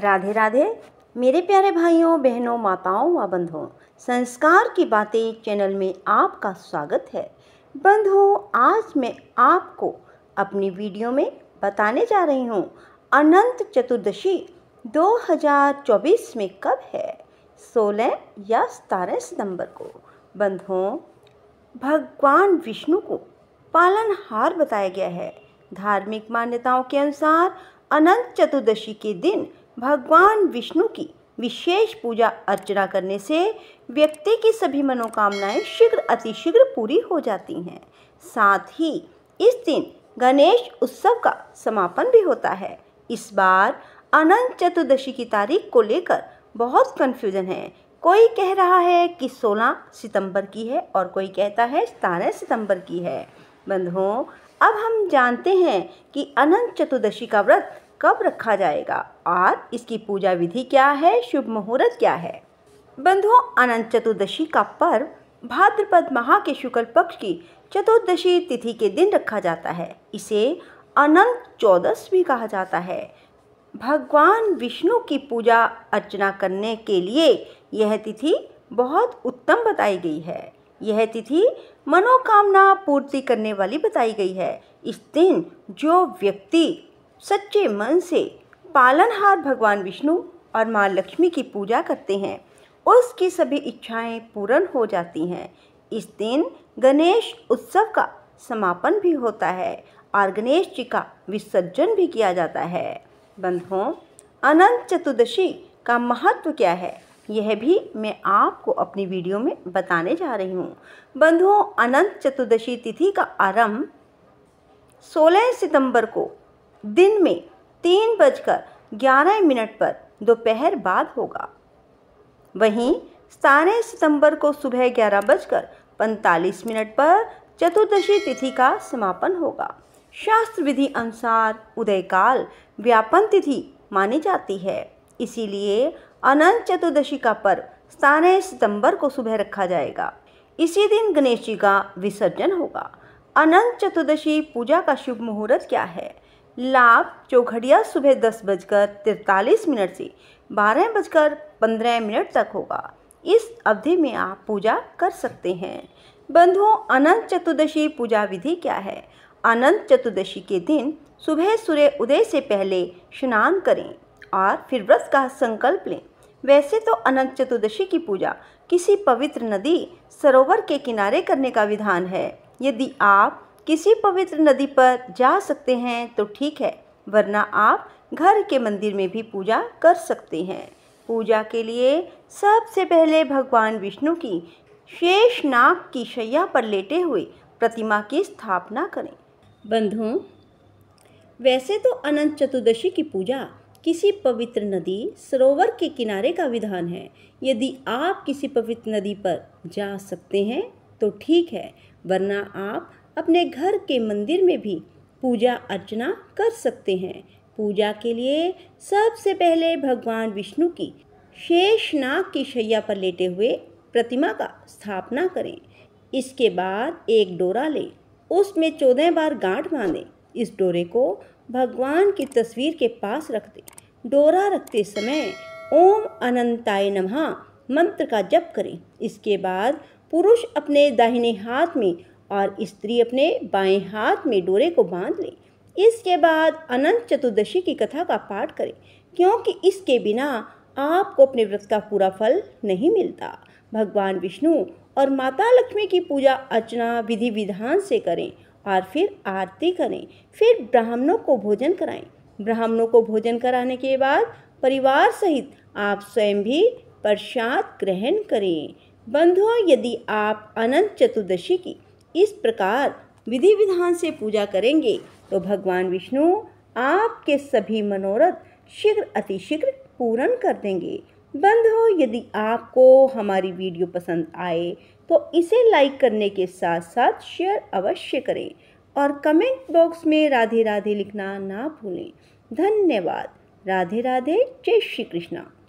राधे राधे मेरे प्यारे भाइयों बहनों माताओं व बंधुओं संस्कार की बातें चैनल में आपका स्वागत है बंधुओं आज मैं आपको अपनी वीडियो में बताने जा रही हूँ अनंत चतुर्दशी 2024 में कब है 16 या सतारह सितंबर को बंधुओं भगवान विष्णु को पालनहार बताया गया है धार्मिक मान्यताओं के अनुसार अनंत चतुर्दशी के दिन भगवान विष्णु की विशेष पूजा अर्चना करने से व्यक्ति की सभी मनोकामनाएं शीघ्र अतिशीघ्र पूरी हो जाती हैं साथ ही इस दिन गणेश उत्सव का समापन भी होता है इस बार अनंत चतुर्दशी की तारीख को लेकर बहुत कन्फ्यूज़न है कोई कह रहा है कि 16 सितंबर की है और कोई कहता है सतारह सितंबर की है बंधुओं अब हम जानते हैं कि अनंत चतुर्दशी का व्रत कब रखा जाएगा और इसकी पूजा विधि क्या है शुभ मुहूर्त क्या है बंधुओं अनंत चतुर्दशी का पर्व भाद्रपद माह के शुक्ल पक्ष की चतुर्दशी तिथि के दिन रखा जाता है इसे अनंत चौदस भी कहा जाता है भगवान विष्णु की पूजा अर्चना करने के लिए यह तिथि बहुत उत्तम बताई गई है यह तिथि मनोकामना पूर्ति करने वाली बताई गई है इस दिन जो व्यक्ति सच्चे मन से पालनहार भगवान विष्णु और माँ लक्ष्मी की पूजा करते हैं उसकी सभी इच्छाएं पूर्ण हो जाती हैं इस दिन गणेश उत्सव का समापन भी होता है और गणेश जी का विसर्जन भी किया जाता है बंधुओं अनंत चतुर्दशी का महत्व क्या है यह भी मैं आपको अपनी वीडियो में बताने जा रही हूँ बंधुओं अनंत चतुर्दशी तिथि का आरंभ 16 सितंबर को दिन में तीन बजकर ग्यारह मिनट पर दोपहर बाद होगा वहीं सतारह सितंबर को सुबह ग्यारह बजकर पैंतालीस मिनट पर चतुर्दशी तिथि का समापन होगा शास्त्र विधि अनुसार उदयकाल व्यापन तिथि मानी जाती है इसीलिए अनंत चतुर्दशी का पर्व सतारह सितंबर को सुबह रखा जाएगा इसी दिन गणेश जी का विसर्जन होगा अनंत चतुर्दशी पूजा का शुभ मुहूर्त क्या है लाभ चौघड़िया सुबह दस बजकर तिरतालीस मिनट से बारह बजकर पंद्रह मिनट तक होगा इस अवधि में आप पूजा कर सकते हैं बंधुओं अनंत चतुर्दशी पूजा विधि क्या है अनंत चतुर्दशी के दिन सुबह सूर्य उदय से पहले स्नान करें और फिर व्रत का संकल्प लें वैसे तो अनंत चतुर्दशी की पूजा किसी पवित्र नदी सरोवर के किनारे करने का विधान है यदि आप किसी पवित्र नदी पर जा सकते हैं तो ठीक है वरना आप घर के मंदिर में भी पूजा कर सकते हैं पूजा के लिए सबसे पहले भगवान विष्णु की शेष नाग की शैया पर लेटे हुए प्रतिमा की स्थापना करें बंधुओं वैसे तो अनंत चतुर्दशी की पूजा किसी पवित्र नदी सरोवर के किनारे का विधान है यदि आप किसी पवित्र नदी पर जा सकते हैं तो ठीक है वरना आप अपने घर के मंदिर में भी पूजा अर्चना कर सकते हैं पूजा के लिए सबसे पहले भगवान विष्णु की शेषनाग की शैया पर लेटे हुए प्रतिमा का स्थापना करें इसके बाद एक डोरा लें उसमें चौदह बार गांठ बांधें इस डोरे को भगवान की तस्वीर के पास रख दें डोरा रखते समय ओम अनंताय नमः मंत्र का जप करें इसके बाद पुरुष अपने दाहिने हाथ में और स्त्री अपने बाएं हाथ में डोरे को बांध ले इसके बाद अनंत चतुर्दशी की कथा का पाठ करें क्योंकि इसके बिना आपको अपने व्रत का पूरा फल नहीं मिलता भगवान विष्णु और माता लक्ष्मी की पूजा अर्चना विधि विधान से करें और फिर आरती करें फिर ब्राह्मणों को भोजन कराएं ब्राह्मणों को भोजन कराने के बाद परिवार सहित आप स्वयं भी प्रसाद ग्रहण करें बंधुओं यदि आप अनंत चतुर्दशी की इस प्रकार विधि विधान से पूजा करेंगे तो भगवान विष्णु आपके सभी मनोरथ शीघ्र अतिशीघ्र पूर्ण कर देंगे बंधु यदि आपको हमारी वीडियो पसंद आए तो इसे लाइक करने के साथ साथ शेयर अवश्य करें और कमेंट बॉक्स में राधे राधे लिखना ना भूलें धन्यवाद राधे राधे जय श्री कृष्णा